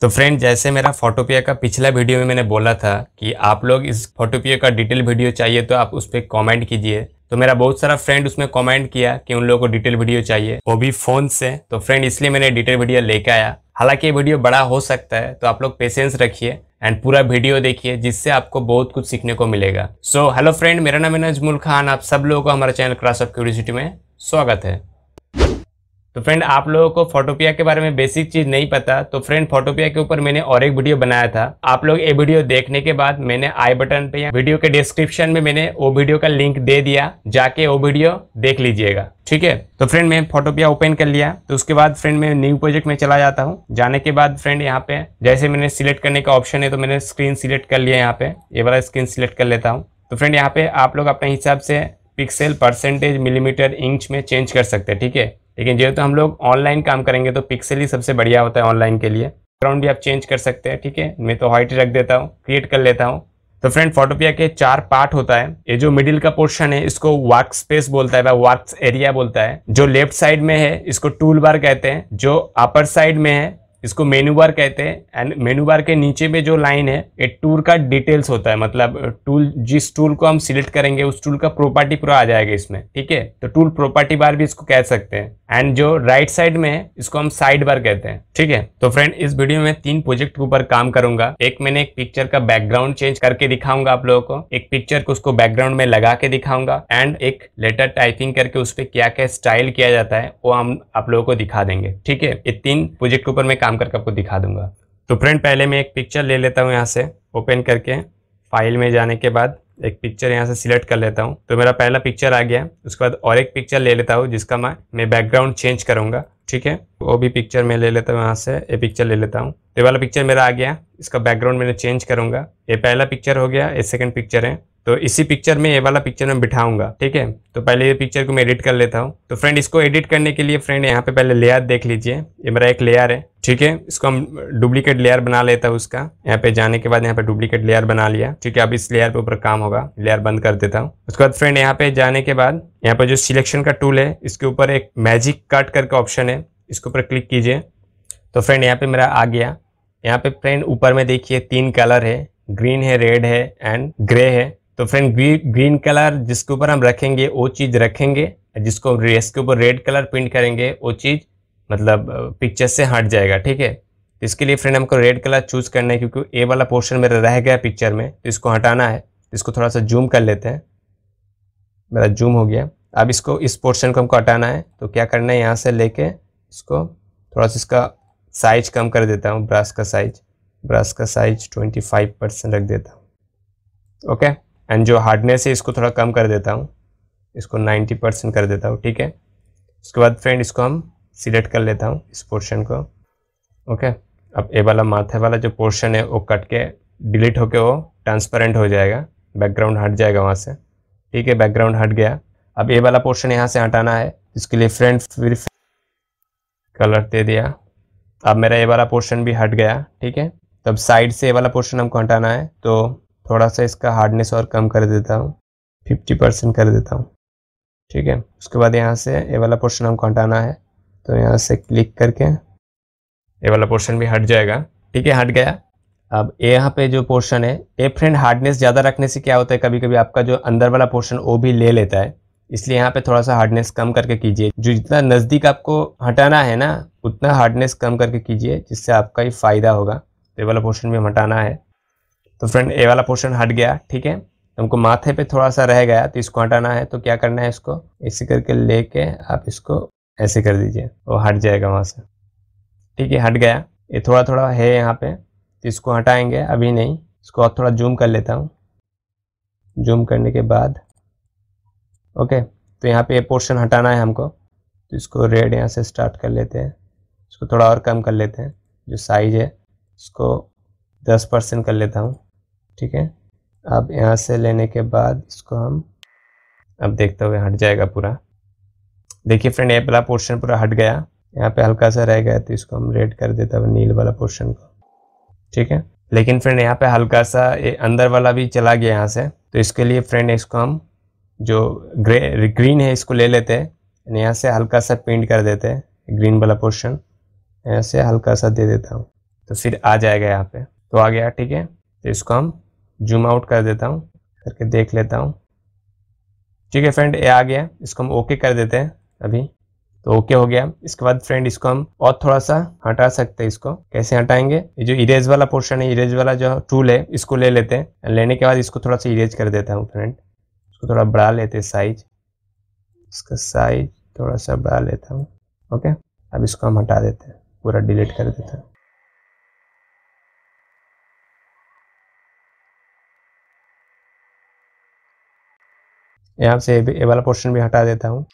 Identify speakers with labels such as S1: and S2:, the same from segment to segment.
S1: तो फ्रेंड जैसे मेरा फोटोपिया का पिछला वीडियो में मैंने बोला था कि आप लोग इस फोटोपिया का डिटेल वीडियो चाहिए तो आप उस पर कॉमेंट कीजिए तो मेरा बहुत सारा फ्रेंड उसमें कमेंट किया कि उन लोगों को डिटेल वीडियो चाहिए वो भी फ़ोन से तो फ्रेंड इसलिए मैंने डिटेल वीडियो लेके आया हालांकि ये वीडियो बड़ा हो सकता है तो आप लोग पेशेंस रखिए एंड पूरा वीडियो देखिए जिससे आपको बहुत कुछ सीखने को मिलेगा सो हेलो फ्रेंड मेरा नाम है नजमुल खान आप सब लोगों को हमारे चैनल क्रॉस ऑफ क्यूरिसिटी में स्वागत है तो फ्रेंड आप लोगों को फोटोपिया के बारे में बेसिक चीज़ नहीं पता तो फ्रेंड फोटोपिया के ऊपर मैंने और एक वीडियो बनाया था आप लोग ये वीडियो देखने के बाद मैंने आई बटन पे या वीडियो के डिस्क्रिप्शन में मैंने वो वीडियो का लिंक दे दिया जाके वो वीडियो देख लीजिएगा ठीक है तो फ्रेंड मैं फोटोपिया ओपन कर लिया तो उसके बाद फ्रेंड मैं न्यू प्रोजेक्ट में चला जाता हूँ जाने के बाद फ्रेंड यहाँ पे जैसे मैंने सिलेक्ट करने का ऑप्शन है तो मैंने स्क्रीन सिलेक्ट कर लिया यहाँ पे ये वाला स्क्रीन सिलेक्ट कर लेता हूँ तो फ्रेंड यहाँ पे आप लोग अपने हिसाब से पिक्सल परसेंटेज मिलीमीटर इंच में चेंज कर सकते हैं ठीक है लेकिन जो तो हम लोग ऑनलाइन काम करेंगे तो पिक्सल ही सबसे बढ़िया होता है ऑनलाइन के लिए बैकग्राउंड भी आप चेंज कर सकते हैं ठीक है मैं तो हाइट रख देता हूँ क्रिएट कर लेता हूँ तो फ्रेंड फोटोपिया के चार पार्ट होता है ये जो मिडिल का पोर्शन है इसको वर्क स्पेस बोलता है वर्क एरिया बोलता है जो लेफ्ट साइड में है इसको टूल बार कहते हैं जो अपर साइड में है इसको मेनू बार कहते हैं एंड मेनू बार के नीचे में जो लाइन है ये टूल का डिटेल्स होता है मतलब टूल जिस टूल को हम सिलेक्ट करेंगे उस टूल का प्रॉपर्टी पूरा आ जाएगा इसमें ठीक है तो टूल प्रॉपर्टी बार भी इसको कह सकते हैं एंड जो राइट right साइड में है इसको हम साइड बार कहते हैं ठीक है तो फ्रेंड इस वीडियो में तीन प्रोजेक्ट के ऊपर काम करूंगा एक मैंने एक पिक्चर का बैकग्राउंड चेंज करके दिखाऊंगा आप लोगों को एक पिक्चर को उसको बैकग्राउंड में लगा के दिखाऊंगा एंड एक लेटर टाइपिंग करके उस पर क्या क्या स्टाइल किया जाता है वो हम आप लोगों को दिखा देंगे ठीक है ये तीन प्रोजेक्ट के ऊपर मैं काम करके आपको दिखा दूंगा तो फ्रेंड पहले मैं एक पिक्चर ले लेता हूँ यहाँ से ओपन करके फाइल में जाने के बाद एक पिक्चर यहाँ से सिलेक्ट कर लेता हूँ तो मेरा पहला पिक्चर आ गया उसके बाद और एक पिक्चर ले लेता हूँ जिसका मैं मैं बैकग्राउंड चेंज करूँगा ठीक है वो भी पिक्चर मैं ले लेता हूँ यहाँ से ये पिक्चर ले लेता हूँ तो वाला पिक्चर मेरा आ गया इसका बैकग्राउंड मैंने चेंज करूँगा ये पहला पिक्चर हो गया ये सेकंड पिक्चर है तो इसी पिक्चर में ये वाला पिक्चर में बिठाऊंगा ठीक है तो पहले ये पिक्चर को मैं एडिट कर लेता हूँ तो फ्रेंड इसको एडिट करने के लिए फ्रेंड यहाँ पे पहले लेयर देख लीजिए ये मेरा एक लेयर है ठीक है इसको हम डुप्लीकेट लेयर बना लेता हूँ उसका यहाँ पे जाने के बाद यहाँ पे डुप्लीकेट लेयर बना लिया ठीक है अब इस लेयर पे ऊपर काम होगा लेयर बंद कर देता हूँ उसके बाद फ्रेंड यहाँ पे जाने के बाद यहाँ पे जो सिलेक्शन का टूल है इसके ऊपर एक मैजिक कट करके ऑप्शन है इसके ऊपर क्लिक कीजिए तो फ्रेंड यहाँ पे मेरा आ गया यहाँ पे फ्रेंड ऊपर में देखिए तीन कलर है ग्रीन है रेड है एंड ग्रे है तो फ्रेंड ग्रीन ग्रीन कलर जिसके ऊपर हम रखेंगे वो चीज़ रखेंगे जिसको इसके रेस के ऊपर रेड कलर प्रिंट करेंगे वो चीज़ मतलब पिक्चर से हट जाएगा ठीक है तो इसके लिए फ्रेंड हमको रेड कलर चूज़ करना है क्योंकि ए वाला पोर्शन मेरा रह गया पिक्चर में तो इसको हटाना है तो इसको थोड़ा सा जूम कर लेते हैं मेरा जूम हो गया अब इसको इस पोर्शन को हमको हटाना है तो क्या करना है यहाँ से लेके इसको थोड़ा सा इसका साइज कम कर देता हूँ ब्रश का साइज ब्रश का साइज फाइव परसेंट रख देता हूँ ओके एंड जो हार्डनेस है इसको थोड़ा कम कर देता हूँ इसको 90 परसेंट कर देता हूँ ठीक है उसके बाद फ्रेंड इसको हम सिलेक्ट कर लेता हूँ इस पोर्शन को ओके अब ए वाला माथे वाला जो पोर्शन है वो कट के डिलीट होके वो ट्रांसपेरेंट हो जाएगा बैकग्राउंड हट जाएगा वहाँ से ठीक है बैकग्राउंड हट गया अब ए वाला पोर्शन यहाँ से हटाना है इसके लिए फ्रेंड फिर कलर दे दिया अब मेरा ये वाला पोर्शन भी हट गया ठीक है तब साइड से ये वाला पोर्शन हमको हटाना है तो थोड़ा सा इसका हार्डनेस और कम कर देता हूँ फिफ्टी परसेंट कर देता हूँ ठीक है उसके बाद यहाँ से ये वाला पोर्शन हमको हटाना है तो यहाँ से क्लिक करके ये वाला पोर्शन भी हट जाएगा ठीक है हट गया अब यहाँ पे जो पोर्शन है ए फ्रेंड हार्डनेस ज़्यादा रखने से क्या होता है कभी कभी आपका जो अंदर वाला पोर्शन वो भी ले लेता है इसलिए यहाँ पे थोड़ा सा हार्डनेस कम करके कीजिए जो जितना नज़दीक आपको हटाना है ना उतना हार्डनेस कम करके कीजिए जिससे आपका ही फ़ायदा होगा तो ये वाला पोर्शन भी हम हटाना है तो फ्रेंड ए वाला पोर्शन हट गया ठीक है हमको माथे पे थोड़ा सा रह गया तो इसको हटाना है तो क्या करना है इसको इसी करके लेके आप इसको ऐसे कर दीजिए वो हट जाएगा वहाँ से ठीक है हट गया ये थोड़ा थोड़ा है यहाँ पे तो इसको हटाएंगे अभी नहीं इसको और थोड़ा जूम कर लेता हूँ जूम करने के बाद ओके तो यहाँ पे ये पोर्शन हटाना है हमको तो इसको रेड यहाँ से स्टार्ट कर लेते हैं इसको थोड़ा और कम कर लेते हैं जो साइज है इसको दस परसेंट कर लेता हूँ ठीक है अब यहाँ से लेने के बाद इसको हम अब देखते हुए हट जाएगा पूरा देखिए फ्रेंड ये वाला पोर्शन पूरा हट गया यहाँ पे हल्का सा रह गया तो इसको हम रेड कर देते हैं नील वाला पोर्शन को ठीक है लेकिन फ्रेंड यहाँ पे हल्का सा ये अंदर वाला भी चला गया यहाँ से तो इसके लिए फ्रेंड इसको हम जो ग्रे ग्रीन है इसको ले लेते हैं यहाँ से हल्का सा पेंट कर देते हैं ग्रीन वाला पोर्शन यहाँ से हल्का सा दे देता हूँ तो फिर आ जाएगा यहाँ पे तो आ गया ठीक है तो इसको हम जूम आउट कर देता हूँ करके देख लेता हूँ ठीक है फ्रेंड ये आ गया इसको हम ओके कर देते हैं अभी तो ओके हो गया इसके बाद फ्रेंड इसको हम और थोड़ा सा हटा सकते हैं इसको कैसे हटाएंगे ये जो इरेज वाला पोर्शन है इरेज वाला जो टूल है इसको ले लेते हैं लेने के बाद इसको थोड़ा सा इरेज कर देता हूँ फ्रेंड इसको थोड़ा बढ़ा लेते हैं साइज इसका साइज थोड़ा सा बढ़ा लेता हूँ ओके अब इसको हम हटा देते हैं पूरा डिलीट कर देते हैं यहाँ से ये वाला पोर्शन भी हटा देता हूँ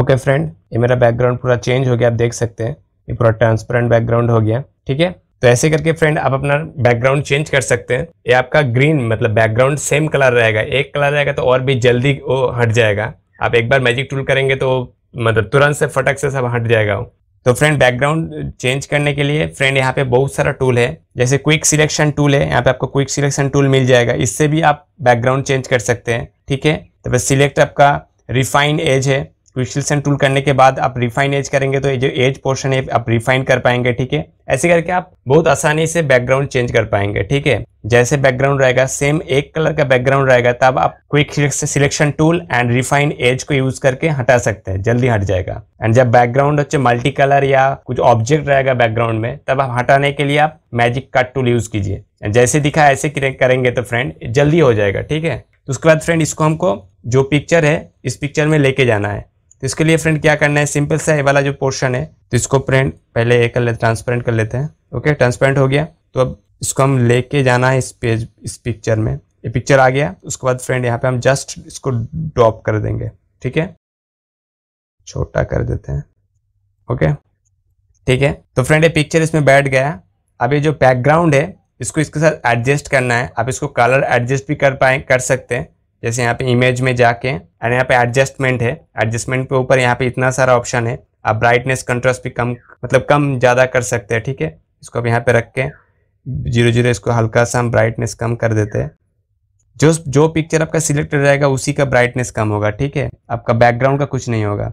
S1: ओके फ्रेंड ये मेरा बैकग्राउंड पूरा चेंज हो गया आप देख सकते हैं ये पूरा ट्रांसपेरेंट बैकग्राउंड हो गया ठीक है तो ऐसे करके फ्रेंड आप अपना बैकग्राउंड चेंज कर सकते हैं ये आपका ग्रीन मतलब बैकग्राउंड सेम कलर रहेगा एक कलर रहेगा तो और भी जल्दी वो हट जाएगा आप एक बार मैजिक टूल करेंगे तो मतलब तुरंत से फटक से सब हट जाएगा तो फ्रेंड बैकग्राउंड चेंज करने के लिए फ्रेंड यहाँ पे बहुत सारा टूल है जैसे क्विक सिलेक्शन टूल है यहाँ पे आपको क्विक सिलेक्शन टूल मिल जाएगा इससे भी आप बैकग्राउंड चेंज कर सकते हैं ठीक है तो सिलेक्ट आपका रिफाइंड एज है क्विशिल्सन टूल करने के बाद आप रिफाइन एज करेंगे तो जो एज पोर्शन है आप रिफाइन कर पाएंगे ठीक है ऐसे करके आप बहुत आसानी से बैकग्राउंड चेंज कर पाएंगे ठीक है जैसे बैकग्राउंड रहेगा सेम एक कलर का बैकग्राउंड रहेगा तब आप quick selection tool and refine edge को यूज करके हटा सकते हैं जल्दी हट जाएगा एंड जब बैकग्राउंड अच्छे मल्टी कलर या कुछ ऑब्जेक्ट रहेगा बैकग्राउंड में तब आप हटाने के लिए आप मैजिक कट टूल यूज कीजिए जैसे दिखा ऐसे करेंगे तो फ्रेंड जल्दी हो जाएगा ठीक है तो उसके बाद फ्रेंड इसको हमको जो पिक्चर है इस पिक्चर में लेके जाना है तो इसके लिए फ्रेंड क्या करना है सिंपल सा ये वाला जो पोर्शन है तो इसको फ्रेंड पहले ये कर ले ट्रांसपेरेंट कर लेते हैं ओके ट्रांसपेरेंट हो गया तो अब इसको हम लेके जाना है इस पेज इस पिक्चर में ये पिक्चर आ गया उसके बाद फ्रेंड यहाँ पे हम जस्ट इसको ड्रॉप कर देंगे ठीक है छोटा कर देते हैं ओके ठीक है तो फ्रेंड ये पिक्चर इसमें बैठ गया अब ये जो बैकग्राउंड है इसको इसके साथ एडजस्ट करना है आप इसको कलर एडजस्ट भी कर पाए कर सकते हैं जैसे यहाँ पे इमेज में जाके एंड यहाँ पे एडजस्टमेंट है एडजस्टमेंट के ऊपर यहाँ पे इतना सारा ऑप्शन है आप ब्राइटनेस कंट्रास्ट भी कम मतलब कम ज़्यादा कर सकते हैं ठीक है इसको अब यहाँ पे रख के जीरो जीरो इसको हल्का सा हम ब्राइटनेस कम कर देते हैं जो जो पिक्चर आपका सिलेक्ट रहेगा उसी का ब्राइटनेस कम होगा ठीक है आपका बैकग्राउंड का कुछ नहीं होगा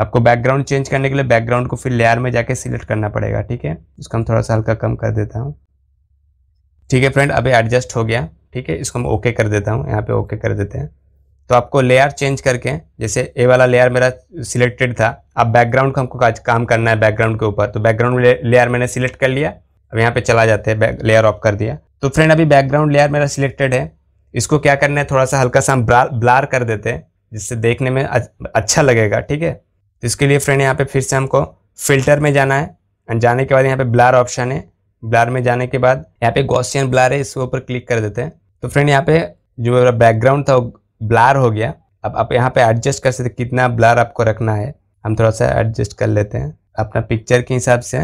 S1: आपको बैकग्राउंड चेंज करने के लिए बैकग्राउंड को फिर लेयर में जाके सिलेक्ट करना पड़ेगा ठीक है इसको हम थोड़ा सा हल्का कम कर देता हूँ ठीक है फ्रेंड अभी एडजस्ट हो गया ठीक है इसको मैं ओके कर देता हूँ यहाँ पे ओके कर देते हैं तो आपको लेयर चेंज करके जैसे ए वाला लेयर मेरा सिलेक्टेड था अब बैकग्राउंड का हमको काम करना है बैकग्राउंड के ऊपर तो बैकग्राउंड लेयर मैंने सिलेक्ट कर लिया अब यहाँ पे चला जाते हैं लेयर ऑफ कर दिया तो फ्रेंड अभी बैकग्राउंड लेयर मेरा सिलेक्टेड है इसको क्या करना है थोड़ा सा हल्का सा हम ब्लार कर देते हैं जिससे देखने में अच्छा लगेगा ठीक है तो इसके लिए फ्रेंड यहाँ पे फिर से हमको फिल्टर में जाना है एंड जाने के बाद यहाँ पे ब्लार ऑप्शन है ब्लार में जाने के बाद यहाँ पे गॉसियन ब्लार है इसके ऊपर क्लिक कर देते हैं तो फ्रेंड यहाँ पे जो मेरा बैकग्राउंड था वो ब्लार हो गया अब आप यहाँ पे एडजस्ट कर सकते कितना ब्लार आपको रखना है हम थोड़ा सा एडजस्ट कर लेते हैं अपना पिक्चर के हिसाब से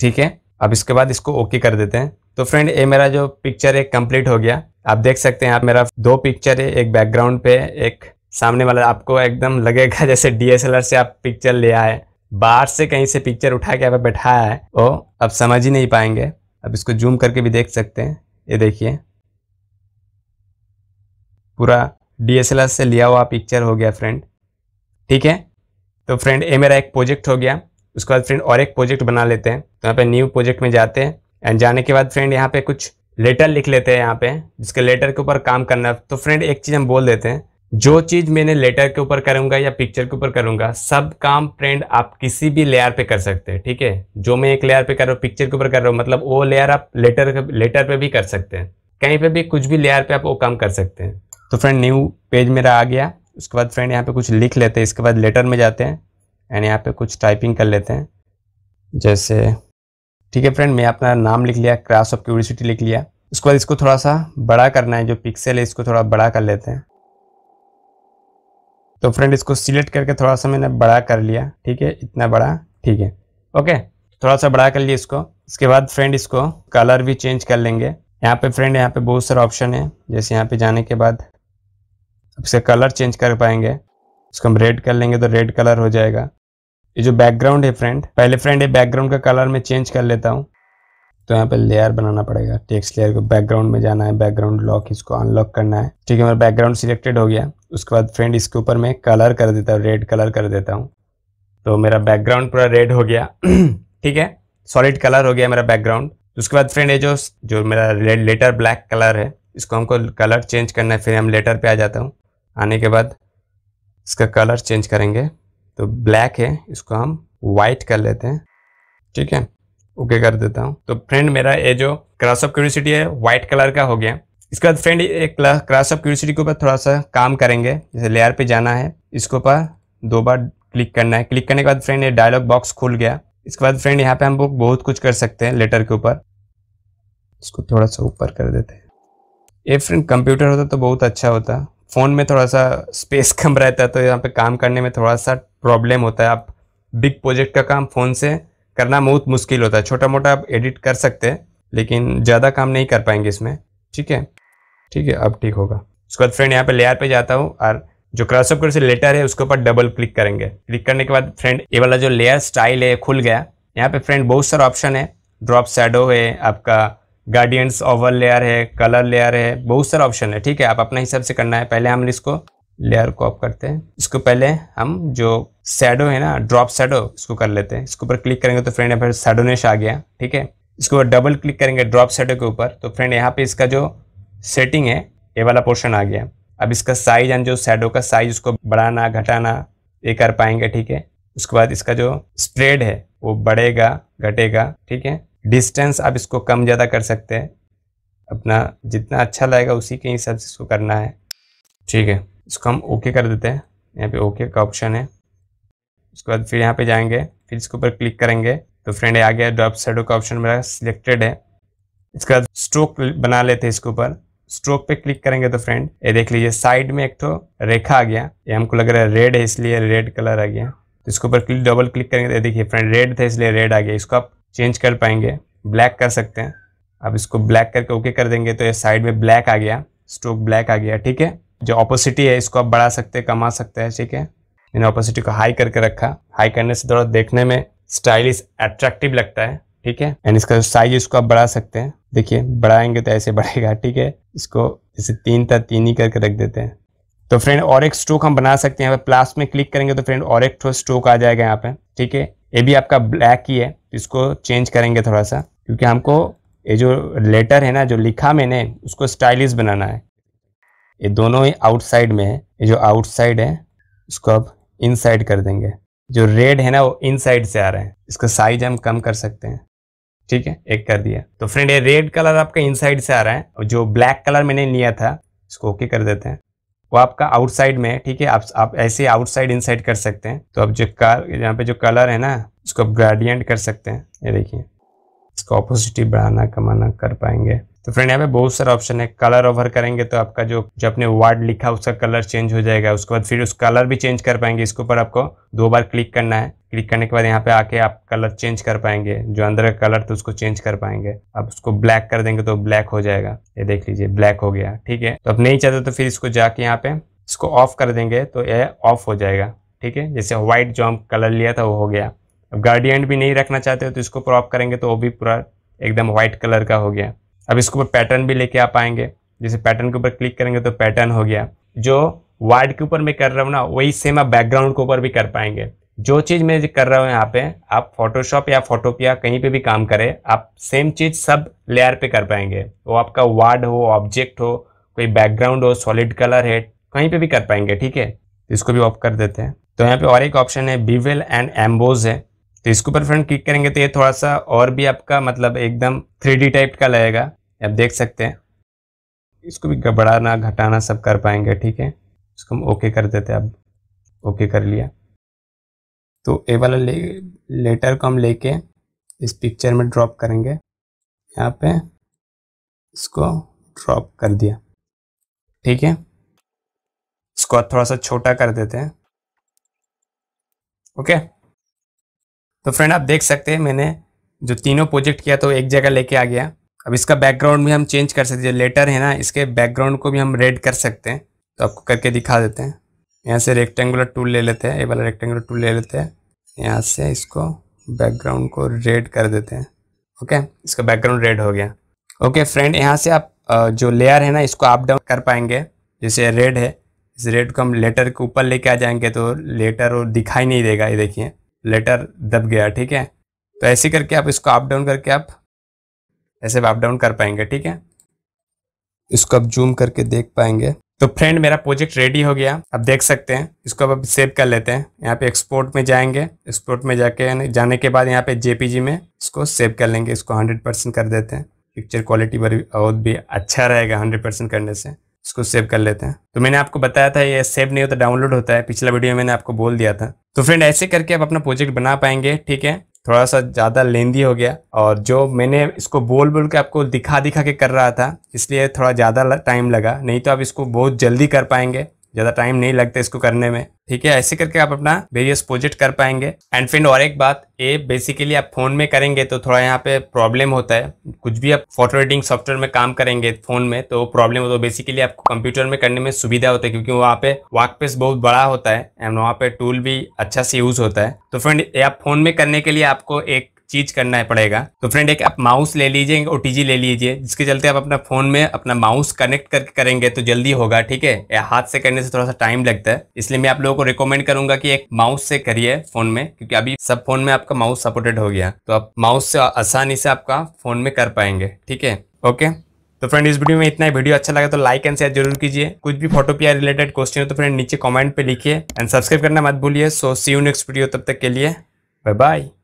S1: ठीक है अब इसके बाद इसको ओके कर देते हैं तो फ्रेंड ये मेरा जो पिक्चर है कंप्लीट हो गया आप देख सकते हैं आप मेरा दो पिक्चर है एक बैकग्राउंड पे एक सामने वाला आपको एकदम लगेगा जैसे डीएसएलआर से आप पिक्चर ले आए बाहर से कहीं से पिक्चर उठा के आप बैठाया है ओ अब समझ ही नहीं पाएंगे अब इसको जूम करके भी देख सकते हैं ये देखिए पूरा डीएसएलआर से लिया हुआ पिक्चर हो गया फ्रेंड ठीक है तो फ्रेंड ये मेरा एक प्रोजेक्ट हो गया उसके बाद फ्रेंड और एक प्रोजेक्ट बना लेते हैं तो यहाँ पे न्यू प्रोजेक्ट में जाते हैं एंड जाने के बाद फ्रेंड यहाँ पे कुछ लेटर लिख लेते हैं यहाँ पे जिसके लेटर के ऊपर काम करना है तो फ्रेंड एक चीज़ हम बोल देते हैं जो चीज़ मैंने लेटर के ऊपर करूंगा या पिक्चर के ऊपर करूंगा सब काम फ्रेंड आप किसी भी लेयर पे कर सकते हैं ठीक है जो मैं एक लेयर पे कर रहा हूँ पिक्चर के ऊपर कर रहा हूँ मतलब वो लेयर आप लेटर लेटर पे भी कर सकते हैं कहीं पे भी कुछ भी लेयर पे आप वो काम कर सकते हैं तो फ्रेंड न्यू पेज मेरा आ गया उसके बाद फ्रेंड यहाँ पे कुछ लिख लेते हैं इसके बाद लेटर में जाते हैं एंड यहाँ पे कुछ टाइपिंग कर लेते हैं जैसे ठीक है फ्रेंड मैं अपना नाम लिख लिया क्रास ऑफ क्यूरिसिटी लिख लिया उसके बाद इसको थोड़ा सा बड़ा करना है जो पिक्सल है इसको थोड़ा बड़ा कर लेते हैं तो फ्रेंड इसको सिलेक्ट करके थोड़ा सा मैंने बड़ा कर लिया ठीक है इतना बड़ा ठीक है ओके थोड़ा सा बड़ा कर लिया इसको इसके बाद फ्रेंड इसको कलर भी चेंज कर लेंगे यहाँ पे फ्रेंड यहाँ पे बहुत सारे ऑप्शन है जैसे यहाँ पे जाने के बाद इसका कलर चेंज कर पाएंगे इसको हम रेड कर लेंगे तो रेड कलर हो जाएगा ये जो बैकग्राउंड है फ्रेंड पहले फ्रेंड ये बैकग्राउंड का कलर मैं चेंज कर लेता हूँ तो यहाँ पे लेयर बनाना पड़ेगा टेक्स्ट लेयर को बैकग्राउंड में जाना है बैकग्राउंड लॉक इसको अनलॉक करना है ठीक है मेरा बैकग्राउंड सिलेक्टेड हो गया उसके बाद फ्रेंड इसके ऊपर मैं कलर कर देता हूँ रेड कलर कर देता हूँ तो मेरा बैकग्राउंड पूरा रेड हो गया ठीक है सॉलिड कलर हो गया मेरा बैकग्राउंड उसके बाद फ्रेंड ये जो जो मेरा लेटर ब्लैक कलर है इसको हमको कलर चेंज करना है फिर हम लेटर पे आ जाता हूँ आने के बाद इसका कलर चेंज करेंगे तो ब्लैक है इसको हम वाइट कर लेते हैं ठीक है ओके कर देता हूँ तो फ्रेंड मेरा ये जो क्रास ऑफ क्यूरिसिटी है व्हाइट कलर का हो गया इसके बाद फ्रेंड एक क्रास ऑफ क्यूरिसिटी के ऊपर थोड़ा सा काम करेंगे जैसे लेयर पे जाना है इसके ऊपर दो बार क्लिक करना है क्लिक करने के बाद फ्रेंड ये डायलॉग बॉक्स खुल गया इसके बाद फ्रेंड यहाँ पे हम लोग बहुत कुछ कर सकते हैं लेटर के ऊपर इसको थोड़ा सा ऊपर कर देते हैं ये फ्रेंड कंप्यूटर होता तो बहुत अच्छा होता फ़ोन में थोड़ा सा स्पेस कम रहता है तो यहाँ पे काम करने में थोड़ा सा प्रॉब्लम होता है आप बिग प्रोजेक्ट का काम फ़ोन से करना बहुत मुश्किल होता है छोटा मोटा आप एडिट कर सकते हैं लेकिन ज़्यादा काम नहीं कर पाएंगे इसमें ठीक है ठीक है अब ठीक होगा उसके बाद फ्रेंड यहाँ पे लेयर पे जाता हूँ और जो क्रॉसअप कर से लेटर है उसके ऊपर डबल क्लिक करेंगे क्लिक करने के बाद फ्रेंड ये वाला जो लेयर स्टाइल है खुल गया यहाँ पे फ्रेंड बहुत सारा ऑप्शन है ड्रॉप शेडो है आपका गार्डियंस ओवर लेयर है कलर लेयर है बहुत सारा ऑप्शन है ठीक है आप अपने हिसाब से करना है पहले हम इसको लेयर को अप करते हैं इसको पहले हम जो सैडो है ना ड्रॉप सैडो इसको कर लेते हैं इसके ऊपर क्लिक करेंगे तो फ्रेंड यहाँ पर सैडोनेश आ गया ठीक है इसके ऊपर डबल क्लिक करेंगे ड्रॉप सैडो के ऊपर तो फ्रेंड यहाँ पे इसका जो सेटिंग है ये वाला पोर्शन आ गया अब इसका साइज एंड जो सैडो का साइज उसको बढ़ाना घटाना ये कर पाएंगे ठीक है उसके बाद इसका जो स्प्रेड है वो बढ़ेगा घटेगा ठीक है डिस्टेंस आप इसको कम ज़्यादा कर सकते हैं अपना जितना अच्छा लगेगा उसी के हिसाब से इसको करना है ठीक है इसको हम ओके कर देते हैं यहाँ पे ओके का ऑप्शन है उसके बाद फिर यहाँ पे जाएंगे फिर इसके ऊपर क्लिक करेंगे तो फ्रेंड आ गया ड्रॉप साइडो का ऑप्शन मेरा सिलेक्टेड है इसके बाद स्ट्रोक बना लेते हैं इसके ऊपर स्ट्रोक पे क्लिक करेंगे तो फ्रेंड ये देख लीजिए साइड में एक तो रेखा आ गया ये हमको लग रहा है रेड है इसलिए रेड कलर आ गया तो इसके ऊपर क्लिक डबल क्लिक करेंगे तो देखिए फ्रेंड रेड था इसलिए रेड आ गया इसको आप चेंज कर पाएंगे ब्लैक कर सकते हैं आप इसको ब्लैक करके ओके कर देंगे तो ये साइड में ब्लैक आ गया स्ट्रोक ब्लैक आ गया ठीक है जो ऑपोसिटी है इसको आप बढ़ा सकते हैं कमा सकते हैं ठीक है मैंने ऑपोसिटी को हाई करके रखा हाई करने से थोड़ा देखने में स्टाइलिश अट्रैक्टिव लगता है ठीक है एंड इसका साइज इसको आप बढ़ा सकते हैं देखिए बढ़ाएंगे तो ऐसे बढ़ेगा ठीक है इसको जैसे तीन था तीन ही करके रख देते हैं तो फ्रेंड और एक स्ट्रोक हम बना सकते हैं यहाँ पर प्लास में क्लिक करेंगे तो फ्रेंड और एक स्ट्रोक आ जाएगा यहाँ पे ठीक है ये भी आपका ब्लैक ही है तो इसको चेंज करेंगे थोड़ा सा क्योंकि हमको ये जो लेटर है ना जो लिखा मैंने उसको स्टाइलिश बनाना है ये दोनों ही आउटसाइड में है ये जो आउटसाइड है इसको आप इनसाइड कर देंगे जो रेड है ना वो इनसाइड से आ रहे हैं इसका साइज हम कम कर सकते हैं ठीक है एक कर दिया तो फ्रेंड ये रेड कलर आपका इनसाइड से आ रहा है और जो ब्लैक कलर मैंने लिया था इसको ओके कर देते हैं वो आपका आउटसाइड में है ठीक है आप आप ऐसे आउटसाइड इनसाइड कर सकते हैं तो अब जो कल यहाँ पे जो कलर है ना इसको आप ग्रेडियंट कर सकते हैं ये देखिए इसको अपोजिटिव बढ़ाना कमाना कर पाएंगे तो फ्रेंड यहाँ पे बहुत सारे ऑप्शन है कलर ओवर करेंगे तो आपका जो जो अपने वर्ड लिखा उसका कलर चेंज हो जाएगा उसके बाद फिर उस कलर भी चेंज कर पाएंगे इसके ऊपर आपको दो बार क्लिक करना है क्लिक करने के बाद यहाँ पे आके आप कलर चेंज कर पाएंगे जो अंदर का कलर तो उसको चेंज कर पाएंगे आप उसको ब्लैक कर देंगे तो ब्लैक हो जाएगा ये देख लीजिए ब्लैक हो गया ठीक है तो आप नहीं चाहते तो फिर इसको जाके यहाँ पे इसको ऑफ कर देंगे तो यह ऑफ हो जाएगा ठीक है जैसे व्हाइट जो हम कलर लिया था वो हो गया अब गार्डियन भी नहीं रखना चाहते हो तो इसको ऑफ करेंगे तो वो भी पूरा एकदम व्हाइट कलर का हो गया अब इसके ऊपर पैटर्न भी लेके आ पाएंगे जैसे पैटर्न के ऊपर क्लिक करेंगे तो पैटर्न हो गया जो वार्ड के ऊपर मैं कर रहा हूँ ना वही सेम आप बैकग्राउंड के ऊपर भी कर पाएंगे जो चीज़ मैं कर रहा हूँ यहाँ पे आप फोटोशॉप या फोटोपिया कहीं पे भी काम करें आप सेम चीज़ सब लेयर पे कर पाएंगे वो आपका वार्ड हो ऑब्जेक्ट हो कोई बैकग्राउंड हो सॉलिड कलर है कहीं पे भी कर पाएंगे ठीक है इसको भी ऑफ कर देते हैं तो यहाँ पे और एक ऑप्शन है बीवेल एंड एम्बोज है तो इसके ऊपर फ्रेंड क्लिक करेंगे तो ये थोड़ा सा और भी आपका मतलब एकदम थ्री टाइप का लगेगा आप देख सकते हैं इसको भी गबड़ाना घटाना सब कर पाएंगे ठीक है इसको हम ओके कर देते हैं अब ओके कर लिया तो ये वाला ले, लेटर को हम लेके इस पिक्चर में ड्रॉप करेंगे यहाँ पे इसको ड्रॉप कर दिया ठीक है इसको थोड़ा सा छोटा कर देते हैं ओके तो फ्रेंड आप देख सकते हैं मैंने जो तीनों प्रोजेक्ट किया तो एक जगह लेके आ गया अब इसका बैकग्राउंड भी हम चेंज कर सकते हैं जो लेटर है ना इसके बैकग्राउंड को भी हम रेड कर सकते हैं तो आपको करके दिखा देते हैं यहाँ से रेक्टेंगुलर टूल ले लेते हैं ये वाला रेक्टेंगुलर टूल ले लेते हैं यहाँ से इसको बैकग्राउंड को रेड कर देते हैं ओके इसका बैकग्राउंड रेड हो गया ओके फ्रेंड यहाँ से आप जो लेयर है ना इसको आप डाउन कर पाएंगे जैसे रेड है इस रेड को हम लेटर के ऊपर लेके आ जाएंगे तो लेटर और दिखाई नहीं देगा ये देखिए लेटर दब गया ठीक है तो ऐसे करके आप इसको अप डाउन करके आप ऐसे अप डाउन कर पाएंगे ठीक है इसको आप जूम करके देख पाएंगे तो फ्रेंड मेरा प्रोजेक्ट रेडी हो गया आप देख सकते हैं इसको अब सेव कर लेते हैं यहाँ पे एक्सपोर्ट में जाएंगे एक्सपोर्ट में जाके जाने के बाद यहाँ पे जेपीजी में इसको सेव कर लेंगे इसको 100 परसेंट कर देते हैं पिक्चर क्वालिटी बहुत भी अच्छा रहेगा 100 परसेंट करने से इसको सेव कर लेते हैं तो मैंने आपको बताया था ये सेव नहीं होता तो डाउनलोड होता है पिछला वीडियो में मैंने आपको बोल दिया था तो फ्रेंड ऐसे करके आप अपना प्रोजेक्ट बना पाएंगे ठीक है थोड़ा सा ज़्यादा लेंदी हो गया और जो मैंने इसको बोल बोल के आपको दिखा दिखा के कर रहा था इसलिए थोड़ा ज़्यादा टाइम लगा नहीं तो आप इसको बहुत जल्दी कर पाएंगे ज़्यादा टाइम नहीं लगता इसको करने में ठीक है ऐसे करके आप अपना वेरियस प्रोजेक्ट कर पाएंगे एंड फ्रेंड और एक बात ये बेसिकली आप फ़ोन में करेंगे तो थोड़ा यहाँ पे प्रॉब्लम होता है कुछ भी आप फोटो एडिटिंग सॉफ्टवेयर में काम करेंगे फ़ोन में तो प्रॉब्लम होता है बेसिकली आपको कंप्यूटर में करने में सुविधा होता है क्योंकि वहाँ पे पेस बहुत बड़ा होता है एंड वहाँ पे टूल भी अच्छा से यूज़ होता है तो फ्रेंड आप फ़ोन में करने के लिए आपको एक चीज करना पड़ेगा तो फ्रेंड एक आप माउस ले लीजिए ओ ले लीजिए जिसके चलते आप अपना फोन में अपना माउस कनेक्ट करके करेंगे तो जल्दी होगा ठीक है या हाथ से करने से थोड़ा सा टाइम लगता है इसलिए मैं आप लोगों को रिकमेंड करूंगा कि एक माउस से करिए फोन में क्योंकि अभी सब फोन में आपका माउस सपोर्टेड हो गया तो आप माउस से आसानी से आपका फोन में कर पाएंगे ठीक है ओके तो फ्रेंड इस वीडियो में इतना ही वीडियो अच्छा लगा तो लाइक एंड शेयर जरूर कीजिए कुछ भी फोटो पिया रिलेटेड क्वेश्चन हो तो फ्रेंड नीचे कमेंट पे लिखिए एंड सब्सक्राइब करना मत भूलिए so see you next video तब तक के लिए बाय बाय